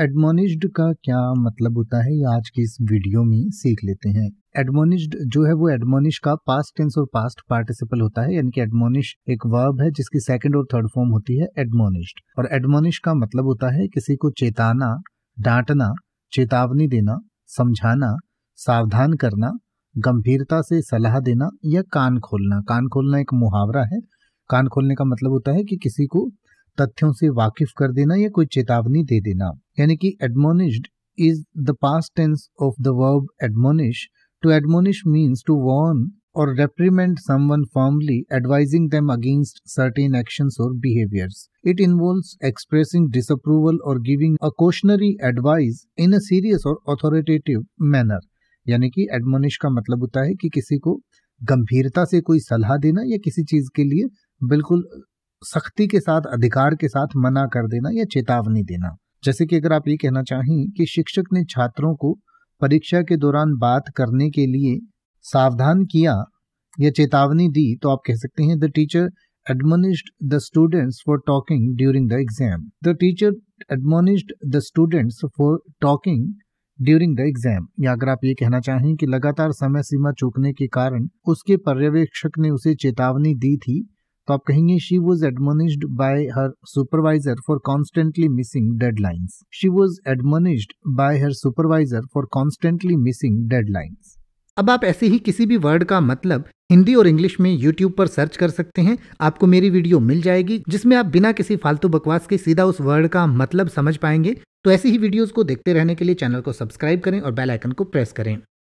एडमोनिश्ड का क्या मतलब होता है आज की इस वीडियो में सीख लेते हैं एडमोनिश्ड जो है वो एडमोनिश का पास्ट टेंस और पास्ट पार्टिसिपल होता है यानी कि एडमोनिश एक वर्ब है जिसकी सेकंड और थर्ड फॉर्म होती है एडमोनिश्ड और एडमोनिश का मतलब होता है किसी को चेताना डांटना चेतावनी देना समझाना सावधान करना गंभीरता से सलाह देना या कान खोलना कान खोलना एक मुहावरा है कान खोलने का मतलब होता है कि किसी को तथ्यों से वाकिफ कर देना या कोई चेतावनी दे देना यानी कि admonished is the past tense of the verb admonish to admonish means to warn और reprimand someone advising them against certain actions और behaviours it involves expressing disapproval और giving a cautionary advice in a serious और authoritative manner यानी कि admonish का मतलब होता है कि किसी को गंभीरता से कोई सलाह देना या किसी चीज के लिए बिल्कुल सख्ती के साथ अधिकार के साथ मना कर देना या चेतावनी देना जैसे कि अगर आप ये कहना चाहें कि शिक्षक ने छात्रों को परीक्षा के दौरान बात करने के लिए सावधान किया या चेतावनी दी तो आप कह सकते हैं the teacher admonished the students for talking during the exam the teacher admonished the students for talking during the exam या अगर आप ये कहना चाहें कि लगातार समय सीमा चूकने के कारण उसके पर्यवेक्षक ने उसे चेतावनी दी थी तो आप कहेंगे she was admonished by her supervisor for constantly missing dead deadlines she was admonished by her supervisor for constantly missing deadlines अब आप ऐसे ही किसी भी वर्ड का मतलब हिंदी और इंग्लिश में YouTube पर सर्च कर सकते हैं आपको मेरी वीडियो मिल जाएगी जिसमें आप बिना किसी फालतू बकवास के सीधा उस वर्ड का मतलब समझ पाएंगे तो ऐसी ही वीडियोस को देखते रहने के लिए चैनल को सब्सक्राइब करें और बेल आइकन को प्रेस करें